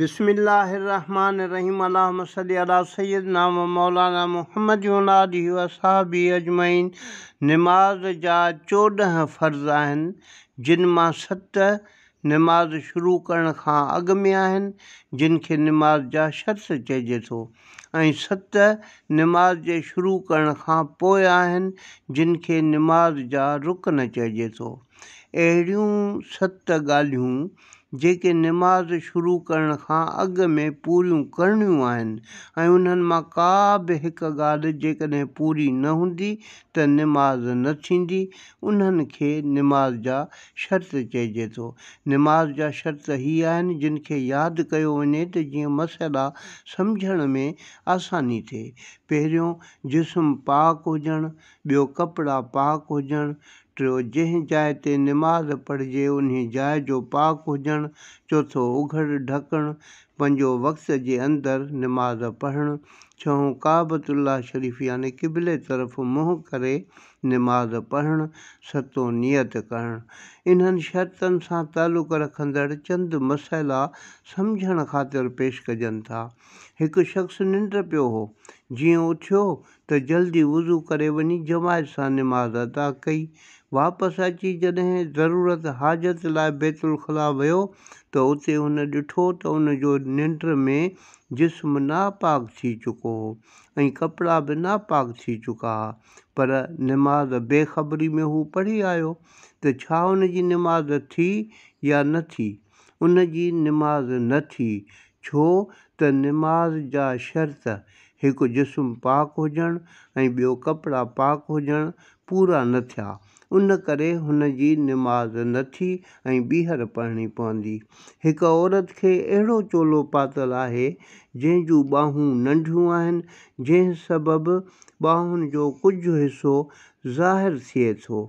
बिसमीम सैद नाम मौलाना मोहम्मद वसाबी अजमैन नमाज जा चोॾहं फ़र्ज़ आन जिन सत नमाज़ शुरू करण खां अॻु में आहिनि नमाज़ जा शर्त चइजे थो सत नमाज़ जे शुरू करण खां पोइ नमाज़ जा रुकन चइजे तो अहिड़ियूं सत गाल जेके निमाज़ शुरू करण खां अॻु में पूरियूं करणियूं आहिनि ऐं उन्हनि मां का बि हिकु ॻाल्हि जेकॾहिं पूरी न हूंदी त निमाज़ न थींदी उन्हनि खे निमाज़ जा शर्त चइजे थो निमाज़ जा शर्त आहिनि जिन खे यादि कयो वञे त जीअं मसइला सम्झण में आसानी थिए पहिरियों जिस्म पाक हुजणु ॿियो कपिड़ा पाक हुजणु टियों जंहिं जाइ ते निमाज़ पढ़िजे उन जाइ जो पाक हुजणु चोथों उघड़ ढकणु पंहिंजो वक़्त जे अंदरि नमाज़ पढ़णु छहों काबतुल्ला शरीफ़ यानि किबिले तरफ़ मुँह करे नमाज़ पढ़णु सतों नियत करणु इन्हनि शर्तनि सां तालुक़ रखंदड़ चंद मसइला समझण ख़ातिर पेश कजन था हिकु शख़्स निंड पो हो जीअं उथियो तो जल्दी वज़ू करे वञी जमायत सां नमाज़ अदा कई वापस अची जॾहिं ज़रूरत हाजत ला बैतुल ख़ला वियो त उते हुन उन નિયંત્ર में जिस्म नापाक थी चुको कपड़ा भी बि नापाक थी चुका पर नमाज़ बेखबरी में हू पढ़ी आयो तो छा उन थी या न थी उन जी न थी छो त निमाज़ जा शर्त हिकु जिस्म पाक हुजणु ऐं कपड़ा पाक हुजणु पूरा न थिया उन करे जी निमाज़ न थी बीहर पढ़नी पढ़णी पवंदी हिकु औरत के अड़ो चोलो पातल है जैजू जूं ॿाहूं नंढियूं आहिनि जंहिं सबबि जो कुझु हिसो ज़ाहिरु थिए तो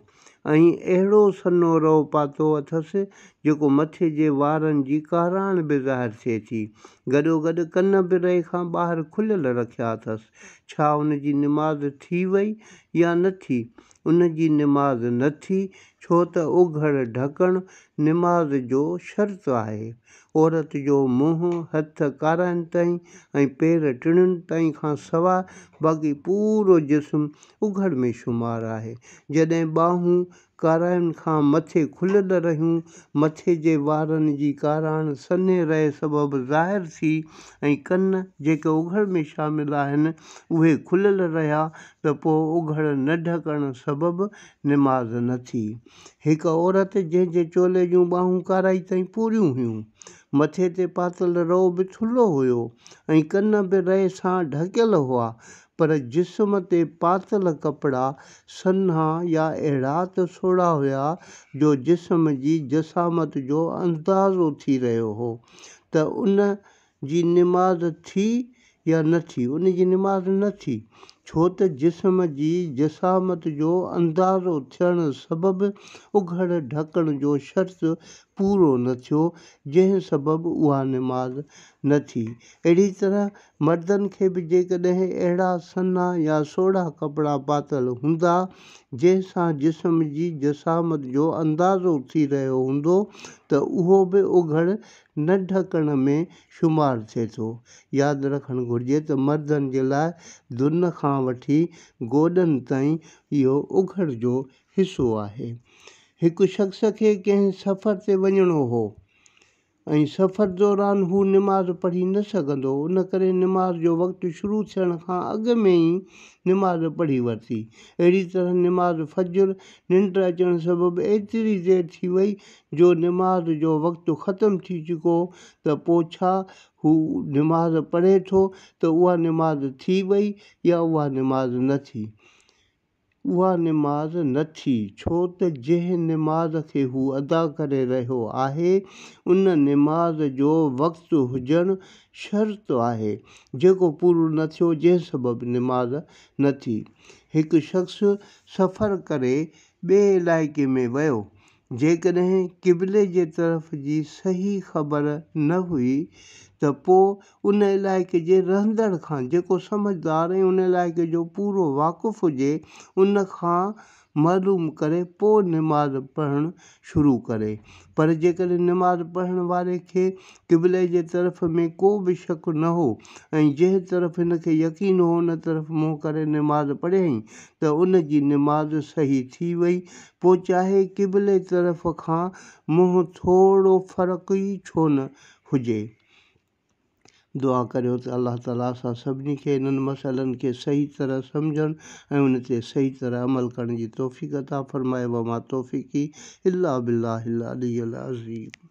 ऐं अहिड़ो सन्हो रओ पातो अथसि जेको मथे जे वारनि जी काराण बि ज़ाहिर थिए थी गॾो गॾु कन बि रहे खां ॿाहिरि खुलियल रखिया अथसि छा उन जी निमाज़ थी वई या न थी उन जी निमाज़ न थी छो त उघड़ ढकणु निमाज़ जो शर्त आहे औरत जो मुंहुं हथु काराइनि ताईं ऐं पेर टिणनि ताईं खां सवाइ बाक़ी पूरो जिस्म उघड़ में शुमारु आहे जॾहिं ॿाहूं कारण खां मथे खुलियल रहियूं मथे जे वारनि जी काराइण सन्हे रए सबबि ज़ाहिरु थी ऐं कन जेके उघड़ में शामिलु आहिनि उहे खुलियल रहिया त पोइ उघड़ न ढकणु सबबि निमाज़ न थी हिकु औरत जंहिंजे चोले जूं ॿाहूं काराई ताईं पूरियूं हुयूं मथे ते पातल रओ बि थुल्हो हुयो ऐं कन बि रए सां ढकियल हुआ पर जिस्म ते पातल कपिड़ा सन्हा या अहिड़ा त सोड़ा हुआ जो जिस्म जी जसामत जो अंदाज़ो थी रहियो हो त उन जी निमाज़ थी या न थी उन जी निमाज़ न थी छो त जिस्म जी जसामत जो अंदाज़ो थियणु सबबि उघड़ ढकण जो शर्त पूरो न थियो जंहिं सबबु उहा निमाज़ न थी अहिड़ी तरह मर्दनि खे बि जेकॾहिं अहिड़ा सन्हा या सोढ़ा कपिड़ा पातल हूंदा जंहिं सां जिस्म जी जसामत जो अंदाज़ो थी रहियो हूंदो त उहो बि उघड़ न ढकण में शुमार थिए थो यादि रखणु घुरिजे त मर्दनि जे लाइ धुन खां वठी गोॾनि ताईं इहो उघड़ जो हिसो आहे हिकु शख़्स खे कंहिं सफ़र ते वञिणो हो ऐं सफ़र दौरान हू निमाज़ पढ़ी न सघंदो इन करे निमाज़ जो वक़्तु शुरू थियण खां अॻु में ई निमाज़ पढ़ी वरिती अहिड़ी तरह निमाज़ फजुर निंड अचण सबबु एतिरी देरि थी वई जो निमाज़ जो वक़्तु ख़तमु थी चुको त पोइ छा हू निमाज़ पढ़े थो त उहा निमाज़ थी वई या उहा निमाज़ न थी उहा निमाज़ न थी छो त जंहिं निमाज़ खे हू अदा करे रहियो आहे उन निमाज़ जो वक़्तु हुजणु शर्त आहे जेको पूरो न थियो जंहिं सबबु निमाज़ न थी हिकु शख़्स सफ़र करे ॿिए इलाइक़े में वियो जेकॾहिं क़िबले जे तरफ़ जी सही ख़बर न हुई त पोइ उन इलाइक़े जे रहंदड़ खां जेको समझदारु ऐं उन इलाइक़े जो पूरो वाक़ुफ़ु हुजे उन खां मालूम करे पोइ निमाज़ पढ़णु शुरू करे पर जेकॾहिं निमाज़ पढ़ण वारे खे क़िबले जे तरफ़ में को बि शक न हो ऐं जंहिं तरफ़ हिन खे यकीन हो उन तरफ़ मुंहुं करे निमाज़ पढ़ियईं त उन जी निमाज़ सही थी वई पोइ चाहे क़िबले तरफ़ खां मुंहुं थोरो फ़र्क़ु ई छो न हुजे दुआ करियो त अलाह ताला सां के खे इन्हनि मसइलनि सही तरह समझन उन सही तरह अमल करण जी तौफ़ीक़ता फ़रमाए वमा तौफ़ीक़ी अलाह बिलाह अली अज़ीम